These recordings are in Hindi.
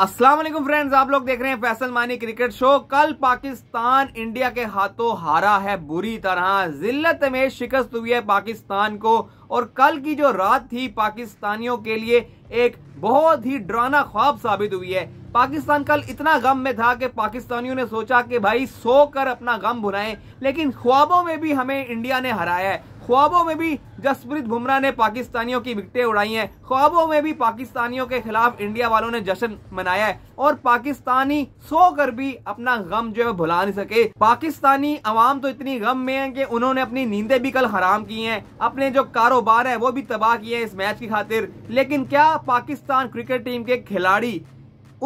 अस्सलाम वालेकुम फ्रेंड्स आप लोग देख रहे हैं फैसल मानी क्रिकेट शो कल पाकिस्तान इंडिया के हाथों हारा है बुरी तरह जिल्लत में शिकस्त हुई है पाकिस्तान को और कल की जो रात थी पाकिस्तानियों के लिए एक बहुत ही डराना ख्वाब साबित हुई है पाकिस्तान कल इतना गम में था कि पाकिस्तानियों ने सोचा कि भाई सो कर अपना गम भुनाएं लेकिन ख्वाबों में भी हमें इंडिया ने हराया है ख्वाबों में भी जसप्रीत बुमराह ने पाकिस्तानियों की विकटें उड़ाई हैं ख्वाबों में भी पाकिस्तानियों के खिलाफ इंडिया वालों ने जश्न मनाया है और पाकिस्तानी सो कर भी अपना गम जो है भुला नहीं सके पाकिस्तानी अवाम तो इतनी गम में है कि उन्होंने अपनी नींदें भी कल हराम की हैं अपने जो कारोबार है वो भी तबाह किए हैं इस मैच की खातिर लेकिन क्या पाकिस्तान क्रिकेट टीम के खिलाड़ी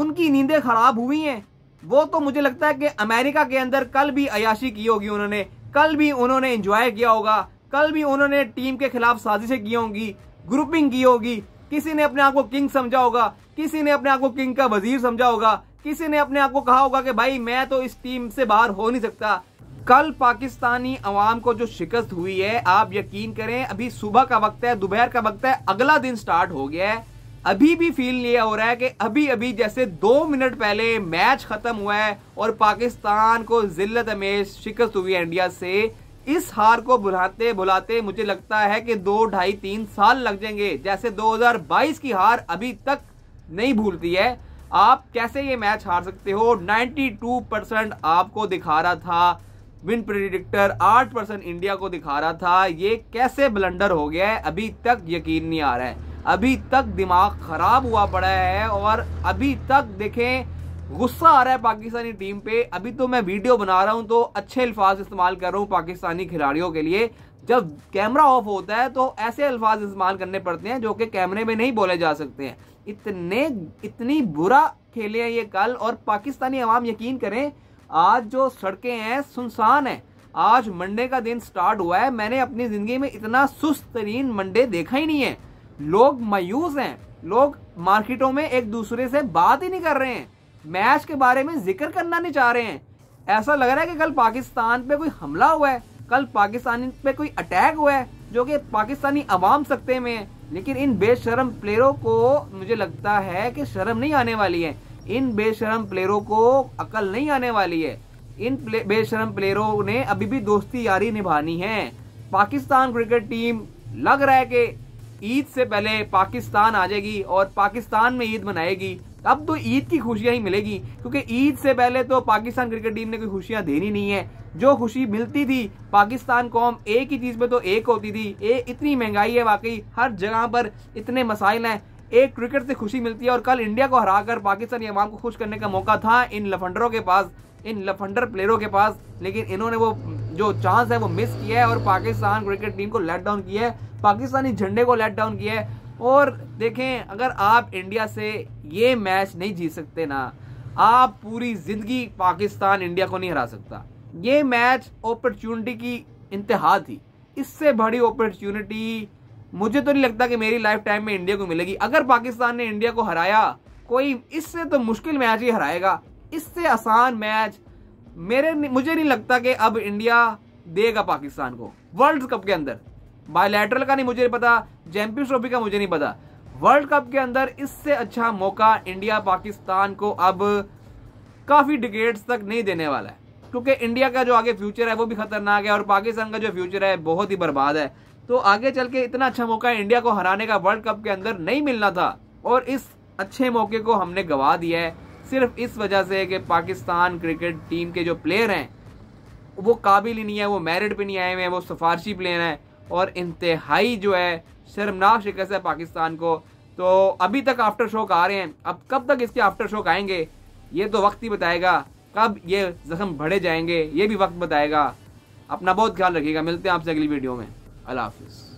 उनकी नींदें खराब हुई हैं वो तो मुझे लगता है कि अमेरिका के अंदर कल भी अयाशी की होगी उन्होंने कल भी उन्होंने एंजॉय किया होगा कल भी उन्होंने टीम के खिलाफ साजिशें की होंगी ग्रुपिंग की होगी किसी ने अपने आप को किंग समझा होगा किसी ने अपने आप को किंग का वजीर समझा होगा किसी ने अपने आप को कहा होगा कि भाई मैं तो इस टीम से बाहर हो नहीं सकता कल पाकिस्तानी अवाम को जो शिकस्त हुई है आप यकीन करें अभी सुबह का वक्त है दोपहर का वक्त है अगला दिन स्टार्ट हो गया है अभी भी फील ये हो रहा है कि अभी अभी जैसे दो मिनट पहले मैच खत्म हुआ है और पाकिस्तान को जिल्लत अमेज शिकस्त हुई है इंडिया से इस हार को बुलाते बुलाते मुझे लगता है कि दो ढाई तीन साल लग जाएंगे जैसे 2022 की हार अभी तक नहीं भूलती है आप कैसे ये मैच हार सकते हो 92 परसेंट आपको दिखा रहा था विन प्रिडिक्टर 8 परसेंट इंडिया को दिखा रहा था ये कैसे ब्लंडर हो गया है अभी तक यकीन नहीं आ रहा है अभी तक दिमाग खराब हुआ पड़ा है और अभी तक देखें गुस्सा आ रहा है पाकिस्तानी टीम पे अभी तो मैं वीडियो बना रहा हूं तो अच्छे अल्फाज इस्तेमाल कर रहा हूँ पाकिस्तानी खिलाड़ियों के लिए जब कैमरा ऑफ होता है तो ऐसे अल्फाज इस्तेमाल करने पड़ते हैं जो कि कैमरे में नहीं बोले जा सकते हैं इतने इतनी बुरा खेले हैं ये कल और पाकिस्तानी अवाम यकीन करें आज जो सड़कें हैं सुनसान हैं आज मंडे का दिन स्टार्ट हुआ है मैंने अपनी ज़िंदगी में इतना सुस्त तरीन मंडे देखा ही नहीं है लोग मायूस हैं लोग मार्केटों में एक दूसरे से बात ही नहीं कर रहे हैं मैच के बारे में जिक्र करना नहीं चाह रहे हैं ऐसा लग रहा है कि कल पाकिस्तान पे कोई हमला हुआ है कल पाकिस्तानी पे कोई अटैक हुआ है जो कि पाकिस्तानी अवाम सकते में है लेकिन इन बेशरम प्लेयरों को मुझे लगता है कि शर्म नहीं आने वाली है इन बेशरम प्लेयरों को अकल नहीं आने वाली है इन प्ले, बेशरम प्लेयरों ने अभी भी दोस्ती यारी निभानी है पाकिस्तान क्रिकेट टीम लग रहा है कि ईद से पहले पाकिस्तान आ जाएगी और पाकिस्तान में ईद मनाएगी अब तो ईद की खुशियां ही मिलेगी क्योंकि ईद से पहले तो पाकिस्तान क्रिकेट टीम ने कोई खुशियां देनी नहीं है जो खुशी मिलती थी पाकिस्तान कौम एक ही चीज़ पे तो एक होती थी ए इतनी महंगाई है वाकई हर जगह पर इतने मसाइल हैं एक क्रिकेट से खुशी मिलती है और कल इंडिया को हराकर पाकिस्तानी अवाम को खुश करने का मौका था इन लफंडरों के पास इन लफंडर प्लेयरों के पास लेकिन इन्होंने वो जो चांस है वो मिस किया है और पाकिस्तान क्रिकेट टीम को लेट डाउन किया है पाकिस्तानी झंडे को लेट डाउन किया है और देखें अगर आप इंडिया से ये मैच नहीं जीत सकते ना आप पूरी ज़िंदगी पाकिस्तान इंडिया को नहीं हरा सकता ये मैच अपॉर्चुनिटी की इंतहा थी इससे बड़ी अपॉर्चुनिटी मुझे तो नहीं लगता कि मेरी लाइफ टाइम में इंडिया को मिलेगी अगर पाकिस्तान ने इंडिया को हराया कोई इससे तो मुश्किल मैच ही हराएगा इससे आसान मैच मेरे मुझे नहीं लगता कि अब इंडिया देगा पाकिस्तान को वर्ल्ड कप के अंदर बायोलैटरल का नहीं मुझे नहीं पता चैंपियंस ट्रॉफी का मुझे नहीं पता वर्ल्ड कप के अंदर इससे अच्छा मौका इंडिया पाकिस्तान को अब काफ़ी डिकेट्स तक नहीं देने वाला है क्योंकि इंडिया का जो आगे फ्यूचर है वो भी खतरनाक है और पाकिस्तान का जो फ्यूचर है बहुत ही बर्बाद है तो आगे चल के इतना अच्छा मौका इंडिया को हराने का वर्ल्ड कप के अंदर नहीं मिलना था और इस अच्छे मौके को हमने गवा दिया है सिर्फ इस वजह से कि पाकिस्तान क्रिकेट टीम के जो प्लेयर हैं वो काबिल ही नहीं है वो मेरिट पे नहीं आए हुए हैं वो सिफारशी प्लेयर हैं और इंतहाई जो है शर्मनाक शिकस्त है पाकिस्तान को तो अभी तक आफ्टर शॉक आ रहे हैं अब कब तक इसके आफ्टर शॉक आएंगे ये तो वक्त ही बताएगा कब ये जख्म बढ़े जाएंगे ये भी वक्त बताएगा अपना बहुत ख्याल रखिएगा मिलते हैं आपसे अगली वीडियो में अल्लाह हाफिज़